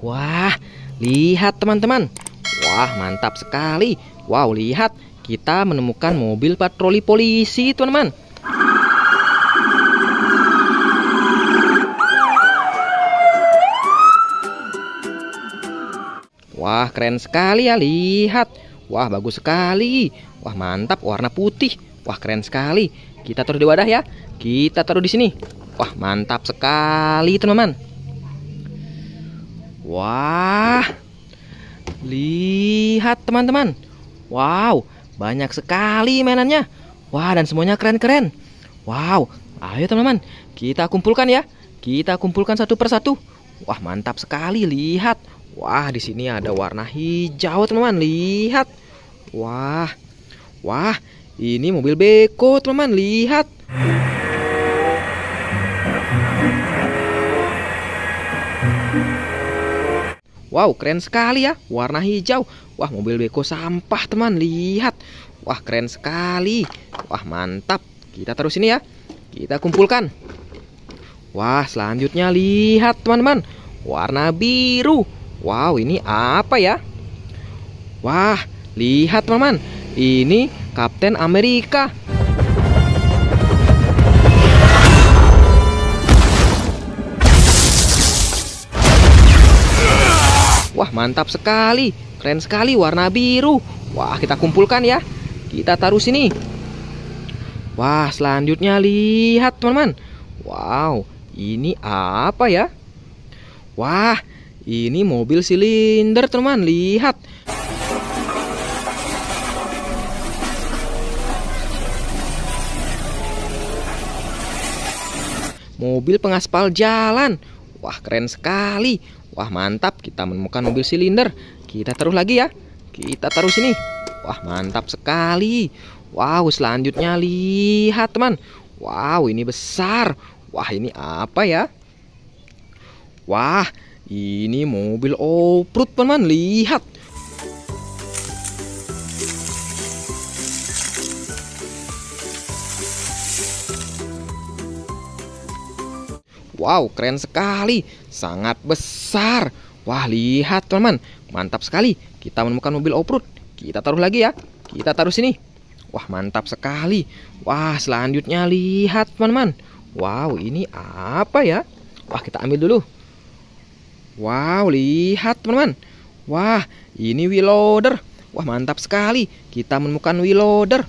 Wah, lihat teman-teman. Wah, mantap sekali. Wow, lihat. Kita menemukan mobil patroli polisi, teman-teman. Wah, keren sekali ya, lihat. Wah, bagus sekali. Wah, mantap warna putih. Wah, keren sekali. Kita taruh di wadah ya. Kita taruh di sini. Wah, mantap sekali, teman-teman. Wah, lihat teman-teman. Wow, banyak sekali mainannya. Wah, dan semuanya keren-keren. Wow, ayo teman-teman, kita kumpulkan ya. Kita kumpulkan satu persatu. Wah, mantap sekali. Lihat. Wah, di sini ada warna hijau, teman-teman. Lihat. Wah. Wah, ini mobil beko, teman-teman. Lihat. Wow, keren sekali ya, warna hijau. Wah, mobil beko sampah, teman. Lihat. Wah, keren sekali. Wah, mantap. Kita terus ini ya. Kita kumpulkan. Wah, selanjutnya lihat, teman-teman. Warna biru. Wow, ini apa ya? Wah, lihat, teman-teman. Ini Kapten Amerika. Mantap sekali, keren sekali warna biru. Wah, kita kumpulkan ya. Kita taruh sini. Wah, selanjutnya lihat teman-teman. Wow, ini apa ya? Wah, ini mobil silinder teman-teman. Lihat. Mobil pengaspal jalan. Wah, keren sekali. Wah mantap, kita menemukan mobil silinder. Kita taruh lagi ya. Kita taruh sini. Wah mantap sekali. Wow, selanjutnya lihat teman. Wow, ini besar. Wah, ini apa ya? Wah, ini mobil off-road teman Lihat. Wow, keren sekali. Sangat besar. Wah, lihat teman-teman. Mantap sekali. Kita menemukan mobil off-road. Kita taruh lagi ya. Kita taruh sini. Wah, mantap sekali. Wah, selanjutnya lihat teman-teman. Wow, ini apa ya? Wah, kita ambil dulu. Wow, lihat teman-teman. Wah, ini wheel loader. Wah, mantap sekali. Kita menemukan wheel loader.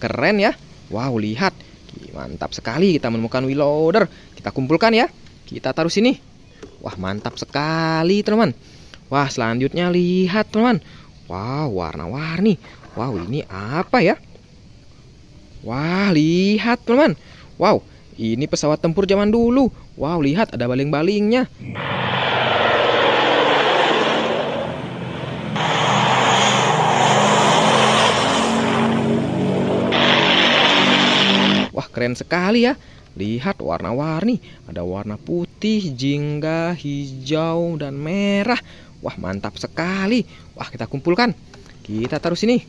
Keren ya. Wow, lihat. Mantap sekali kita menemukan wheel loader. Kita kumpulkan ya. Kita taruh sini. Wah, mantap sekali, teman-teman. Wah, selanjutnya lihat, teman-teman. Wow, warna-warni. Wow, ini apa ya? Wah, lihat, teman-teman. Wow, ini pesawat tempur zaman dulu. Wow, lihat ada baling-balingnya. keren sekali ya Lihat warna-warni, ada warna putih, jingga, hijau, dan merah. Wah, mantap sekali. Wah, kita kumpulkan. Kita taruh sini.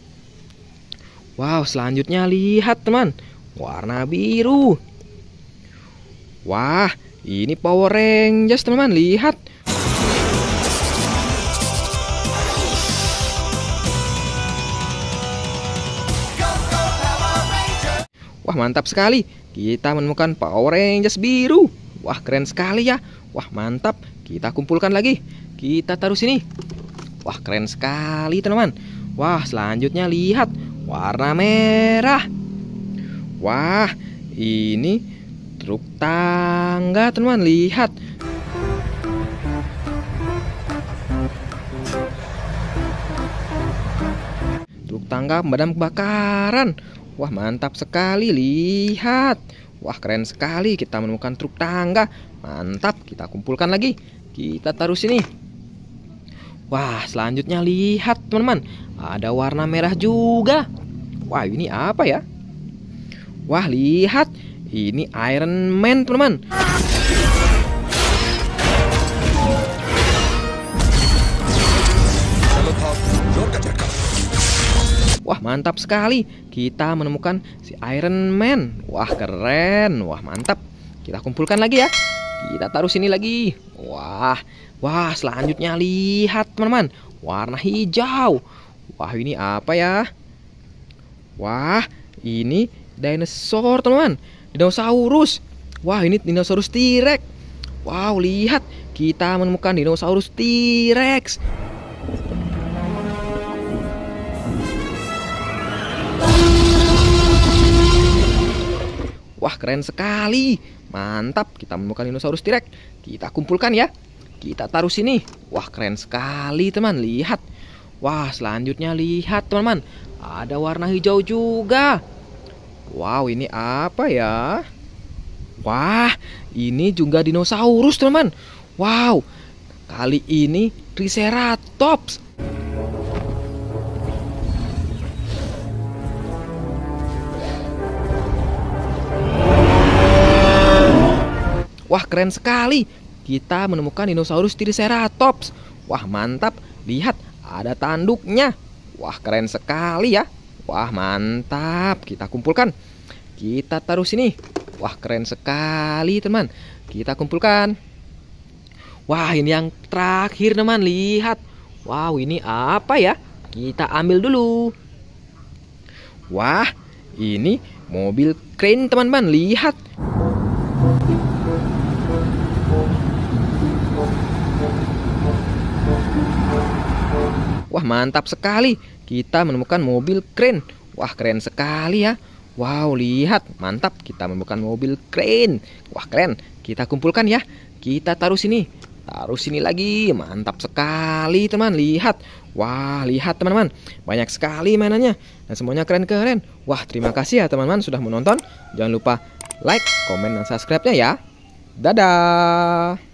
Wow, selanjutnya lihat teman. Warna biru. Wah, ini Power Rangers teman-teman. Lihat, Wah mantap sekali, kita menemukan Power Rangers biru. Wah keren sekali ya. Wah mantap, kita kumpulkan lagi. Kita taruh sini. Wah keren sekali teman-teman. Wah selanjutnya lihat warna merah. Wah ini truk tangga teman-teman lihat. Truk tangga pemadam kebakaran. Wah mantap sekali lihat Wah keren sekali kita menemukan truk tangga Mantap kita kumpulkan lagi Kita taruh sini Wah selanjutnya lihat teman-teman Ada warna merah juga Wah ini apa ya Wah lihat Ini Iron Man teman-teman mantap sekali. Kita menemukan si Iron Man. Wah, keren. Wah, mantap. Kita kumpulkan lagi ya. Kita taruh sini lagi. Wah. Wah, selanjutnya lihat teman-teman. Warna hijau. Wah, ini apa ya? Wah, ini dinosaur teman-teman. Dinosaurus. Wah, ini dinosaurus T-Rex. Wow, lihat. Kita menemukan dinosaurus T-Rex. Wah keren sekali. Mantap, kita menemukan dinosaurus T-Rex. Kita kumpulkan ya. Kita taruh sini. Wah keren sekali teman, lihat. Wah selanjutnya lihat teman-teman. Ada warna hijau juga. Wow ini apa ya? Wah ini juga dinosaurus teman-teman. Wow kali ini Triceratops. Wah keren sekali, kita menemukan dinosaurus Triceratops. Wah mantap, lihat ada tanduknya. Wah keren sekali ya. Wah mantap, kita kumpulkan. Kita taruh sini. Wah keren sekali teman. Kita kumpulkan. Wah ini yang terakhir teman, lihat. Wow ini apa ya? Kita ambil dulu. Wah ini mobil crane teman-teman, lihat. Wah mantap sekali Kita menemukan mobil crane Wah keren sekali ya Wow lihat mantap kita menemukan mobil crane Wah keren kita kumpulkan ya Kita taruh sini Taruh sini lagi mantap sekali teman Lihat Wah lihat teman-teman Banyak sekali mainannya Dan semuanya keren-keren Wah terima kasih ya teman-teman sudah menonton Jangan lupa like, komen, dan subscribe-nya ya Dadah